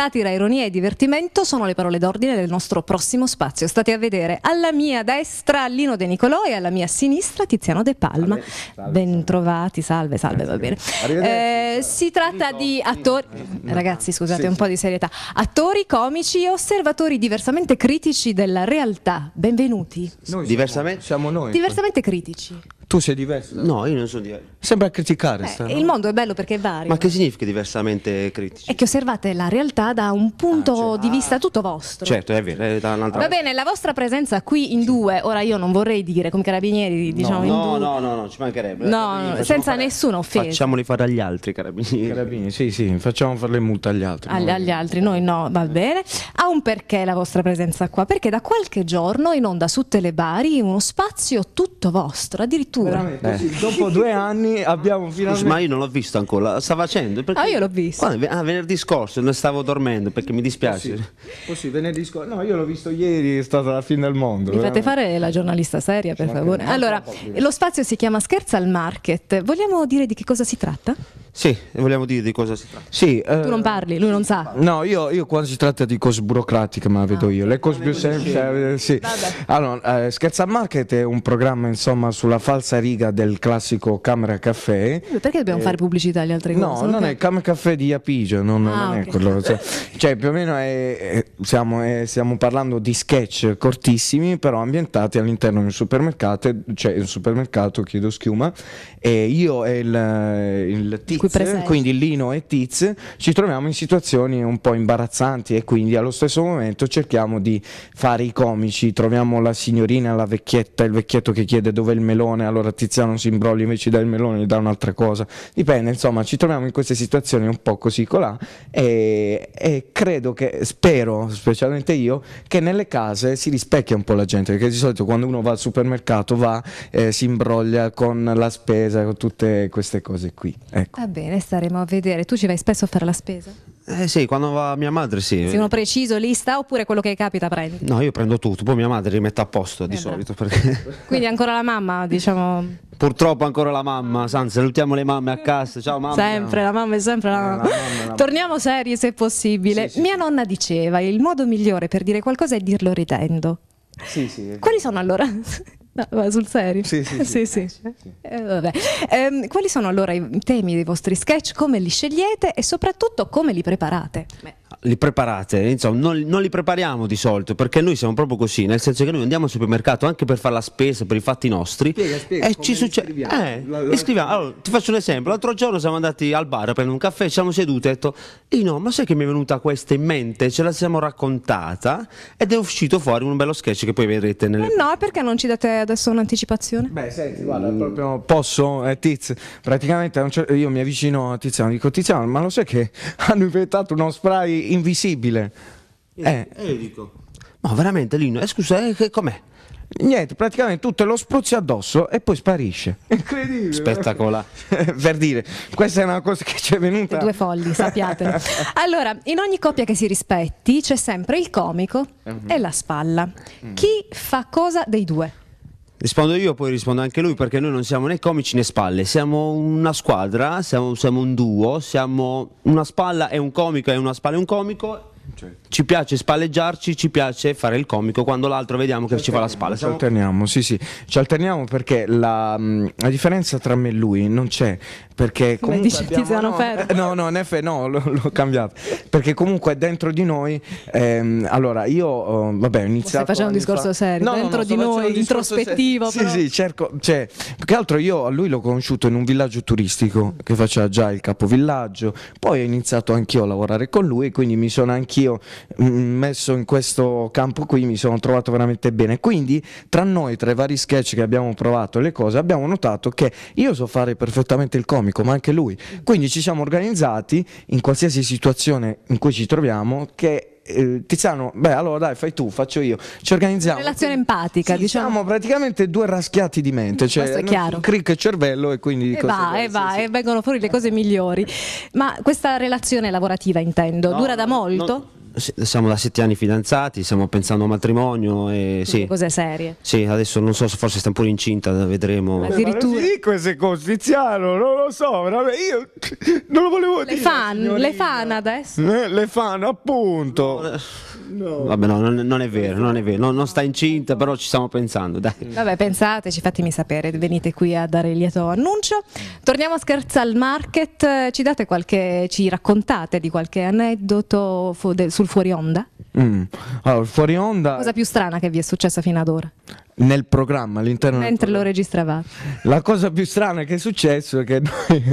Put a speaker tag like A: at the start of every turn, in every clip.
A: Satira, ironia e divertimento sono le parole d'ordine del nostro prossimo spazio. State a vedere alla mia destra Lino De Nicolò e alla mia sinistra Tiziano De Palma. Bentrovati, salve, salve, va bene. Eh, si tratta di attori, ragazzi scusate un po' di serietà, attori, comici e osservatori diversamente critici della realtà. Benvenuti.
B: Noi diversamente? Siamo noi. Diversamente critici. Tu sei diverso? No, io non sono diverso. Sembra criticare. Beh, sta, Il
A: mondo è bello perché è vario. Ma che
B: significa diversamente critici?
A: È che osservate la realtà da un punto ah, cioè, di vista tutto vostro.
B: Certo, è vero. È Va
A: bene, la vostra presenza qui in sì. due, ora io non vorrei dire come carabinieri, diciamo no, in no, due. No,
B: no, no, ci mancherebbe. No, senza
A: fare, nessuna offesa.
B: Facciamoli fare agli altri carabinieri. carabinieri. sì, sì, facciamo fare le multe agli altri. Agli,
A: agli altri, noi no, va bene. Ha un perché la vostra presenza qua? Perché da qualche giorno in onda su Telebari uno spazio tutto vostro, addirittura addirittura. Eh. Dopo
B: due anni abbiamo finalmente. Scusi, ma io non l'ho visto ancora. Sta facendo? Perché... Ah, io l'ho visto. Quando? Ah, venerdì scorso ne stavo dormendo perché mi dispiace. Così,
C: Così oh, venerdì scorso. No, io l'ho visto ieri, è stata la fine del mondo. Mi veramente. fate
A: fare la giornalista seria, per Scherzo favore. Allora, lo spazio si chiama Scherza al Market. Vogliamo dire di che cosa si tratta?
B: Sì, vogliamo dire di cosa si tratta. Sì, eh, tu non
A: parli, lui non sa.
B: No, io, io
C: quando si tratta di cose burocratiche, ma ah, vedo io. Le cose più semplici. Eh, sì. Allora, eh, Scherza Market è un programma insomma sulla falsa riga del classico Camera Caffè.
A: Perché dobbiamo eh, fare pubblicità agli altri No, non che... è
C: Camera Caffè di Apigio, non, ah, non okay. è quello. Cioè, cioè, più o meno è, siamo, è, stiamo parlando di sketch cortissimi, però ambientati all'interno di un supermercato, cioè un supermercato, chiedo schiuma, e io e il, il team Tiz, quindi Lino e Tiz, ci troviamo in situazioni un po' imbarazzanti e quindi allo stesso momento cerchiamo di fare i comici, troviamo la signorina, la vecchietta, il vecchietto che chiede dove è il melone, allora Tiziano si imbroglia invece dà il melone, gli dà un'altra cosa, dipende, insomma ci troviamo in queste situazioni un po' così colà e, e credo che, spero, specialmente io, che nelle case si rispecchia un po' la gente, perché di solito quando uno va al supermercato va, eh, si imbroglia con la spesa, con tutte queste cose
B: qui. Ecco.
A: Eh bene, staremo a vedere. Tu ci vai spesso a fare la spesa?
B: Eh sì, quando va mia madre sì. Sei uno
A: preciso, lista oppure quello che capita prendi?
B: No, io prendo tutto, poi mia madre rimette a posto di eh, solito. Perché...
A: Quindi ancora la mamma, diciamo.
B: Purtroppo ancora la mamma, San, salutiamo le mamme a casa, ciao mamma. Sempre, la
A: mamma è sempre la mamma. Eh, la mamma, la mamma. Torniamo seri se possibile. Sì, sì. Mia nonna diceva, il modo migliore per dire qualcosa è dirlo ridendo.
B: Sì, sì. Quali
A: sono allora No, sul serio? Sì, sì. sì. sì, sì. Eh, eh, quali sono allora i temi dei vostri sketch? Come li scegliete e soprattutto come li preparate? Beh
B: li preparate? Insomma, non, non, li prepariamo di solito perché noi siamo proprio così, nel senso che noi andiamo al supermercato anche per fare la spesa, per i fatti nostri spiega, spiega, e ci succede... Eh, la, la... Allora, ti faccio un esempio, l'altro giorno siamo andati al bar a prendere un caffè, ci siamo seduti e ho detto, io no, ma sai che mi è venuta questa in mente, ce la siamo raccontata ed è uscito fuori un bello sketch che poi vedrete nelle...
A: Eh, no, perché non ci date adesso un'anticipazione?
C: Beh, senti, guarda,
B: mm. proprio posso, eh, Tiz, praticamente
C: io mi avvicino a Tiziano, dico Tiziano, ma lo sai che hanno inventato uno spray invisibile.
B: Eh, eh. eh dico.
C: Ma veramente Lino, eh, scusa, eh, com'è? Niente, praticamente tutto lo spruzzi addosso e poi sparisce.
B: Incredibile. Spettacolare.
C: per dire, questa è una cosa che ci è venuta. Due folli, sappiate.
A: allora, in ogni coppia che si rispetti c'è sempre il comico uh mhm. -huh. e la spalla. Uh Chi fa cosa dei due?
B: Rispondo io, poi rispondo anche lui, perché noi non siamo né comici né spalle, siamo una squadra, siamo, siamo un duo, siamo una spalla è un comico, e una spalla è un comico. Certo ci piace spalleggiarci, ci piace fare il comico quando l'altro vediamo che ci, fa la spalla. Ci alterniamo,
C: sì, sì, ci alterniamo perché la, la differenza tra me e lui non c'è. Perché Come dice Tiziano no, Ferro. No, no, in effetti no, l'ho, l'ho cambiato. Perché comunque dentro di noi, ehm, allora io, oh, vabbè, ho iniziato. Stai facendo un discorso fa... serio, no, dentro no, di noi, introspettivo. Serio. Sì, sì, cerco, cioè, più che altro io a lui l'ho conosciuto in un villaggio turistico che faceva già il capovillaggio, poi ho iniziato anch'io a lavorare con lui, quindi mi sono anch'io messo in questo campo qui mi sono trovato veramente bene. Quindi tra noi, tra i vari sketch che abbiamo provato e le cose, abbiamo notato che io so fare perfettamente il comico, ma anche lui. Quindi ci siamo organizzati in qualsiasi situazione in cui ci troviamo che eh, Tiziano, beh, allora dai, fai tu, faccio io. Ci organizziamo.
A: Relazione empatica, sì,
C: diciamo. Siamo praticamente due raschiati di mente, mm, cioè Questo è chiaro. cric e cervello e quindi e va, e va,
A: sì. e vengono fuori le cose migliori. Ma questa relazione lavorativa, intendo, no, dura da molto? No,
B: siamo da sette anni fidanzati, stiamo pensando a matrimonio. E, sì.
C: Cose serie.
B: Sì, adesso non so se forse sta pure incinta, vedremo. Addirittura.
C: Sì, questo è Costiziano, non lo so, vabbè, io
A: non lo volevo le dire. Fan, le fan adesso.
B: Eh, le fan, appunto. No. Vabbè, no, non, non, è vero, non è vero. Non, non, sta incinta, però ci stiamo pensando. Dai. Mm.
A: Vabbè, pensateci, fatemi sapere, venite qui a dare il lieto annuncio. Torniamo a scherzo al market. Ci date qualche. ci raccontate di qualche aneddoto fu de, sul fuori onda?
C: Mm. Allora, fuori onda. Cosa
A: più strana che vi è successa fino ad ora?
C: Nel programma, all'interno.
A: Mentre del... lo registravate.
C: La cosa più strana che è successo è che noi.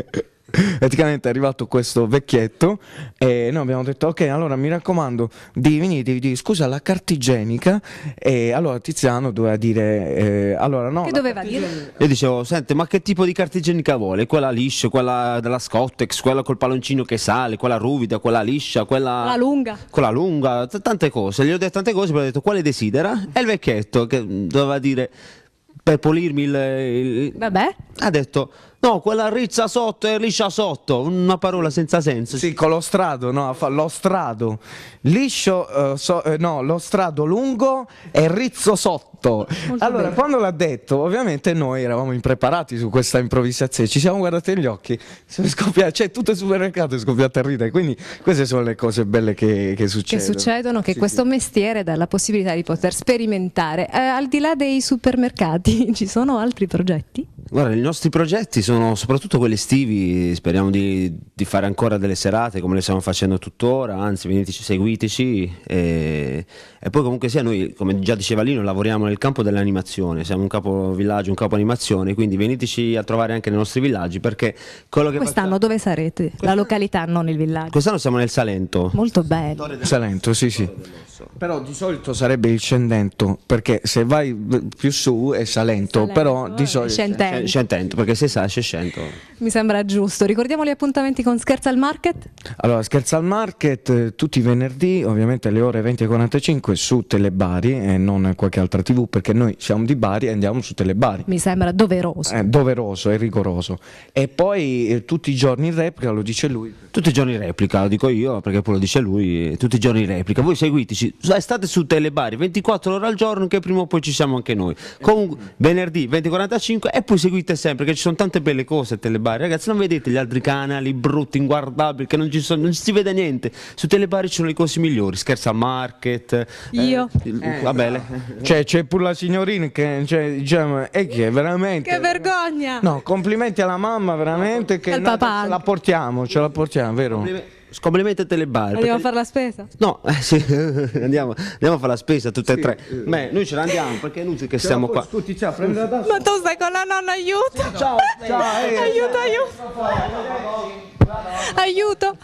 C: praticamente è arrivato questo vecchietto e noi abbiamo detto ok allora mi raccomando di venire di, scusa la carta igienica e allora Tiziano doveva dire
B: eh, allora no che
A: doveva dire?
B: io dicevo senti ma che tipo di carta igienica vuole quella liscia quella della Scottex quella col palloncino che sale quella ruvida quella liscia quella la lunga quella lunga t- tante cose gli ho detto tante cose poi ho detto quale desidera e il vecchietto che doveva dire per pulirmi il, il... vabbè ha detto No, quella rizza sotto e liscia sotto, una parola senza senso. Sì, con lo strado, no, lo strado.
C: Liscio, uh, so, eh, no, lo strado lungo e rizzo sotto. Molto allora, bene. quando l'ha detto, ovviamente noi eravamo impreparati su questa improvvisazione, ci siamo guardati negli occhi, scoppia, cioè tutto il supermercato è scoppiato a ridere, quindi queste sono le cose belle che, che succedono.
A: Che succedono, che sì, questo sì. mestiere dà la possibilità di poter sperimentare. Eh, al di là dei supermercati, ci sono altri progetti?
B: Guarda, i nostri progetti sono soprattutto quelli estivi, speriamo di, di, fare ancora delle serate come le stiamo facendo tuttora, anzi veniteci, seguiteci e, e poi comunque sia noi, come già diceva Lino, lavoriamo nel campo dell'animazione, siamo un capo villaggio, un capo animazione, quindi veniteci a trovare anche nei nostri villaggi perché quello che... Quest'anno
A: facciamo... dove sarete? La località, non il villaggio.
B: Quest'anno siamo nel Salento. Molto bello. Salento,
C: sì sì. Però di solito sarebbe il scendento, perché se vai più su è salento, salento però di solito... Scendente. Scendente, perché se sale scendo.
A: Mi sembra giusto. Ricordiamo gli appuntamenti con Scherza al Market?
C: Allora, Scherza al Market eh, tutti i venerdì, ovviamente alle ore 20.45 su Telebari e non qualche altra tv, perché noi siamo di Bari e andiamo su Telebari. Mi sembra doveroso. Eh, doveroso e rigoroso. E poi eh, tutti
B: i giorni in replica, lo dice lui. Tutti i giorni in replica, lo dico io, perché poi lo dice lui, eh, tutti i giorni in replica. Voi seguiteci amici, state su Telebari 24 ore al giorno che prima o poi ci siamo anche noi. Comunque venerdì 20.45 e poi seguite sempre che ci sono tante belle cose a Telebari. Ragazzi non vedete gli altri canali brutti, inguardabili, che non ci sono, non si vede niente. Su Telebari ci sono le cose migliori, scherza market. Eh, Io. Eh, eh, vabbè. No. Cioè, c'è pure la signorina che
C: cioè, diciamo, è che veramente...
A: Che vergogna! No,
C: complimenti alla mamma veramente che... Al
B: papà. La portiamo, ce la portiamo, vero? Compliment le telebar. Andiamo perché... a fare la spesa? No, eh, sì. andiamo, andiamo, a fare la spesa tutte sì, e tre. Eh. Beh, noi ce l'andiamo perché è inutile che ce siamo qua. Scusi, ciao, prendi la Ma tu stai con la nonna, aiuto! Sì, ciao, ciao, eh, aiuto, aiuto.
A: Aiuto!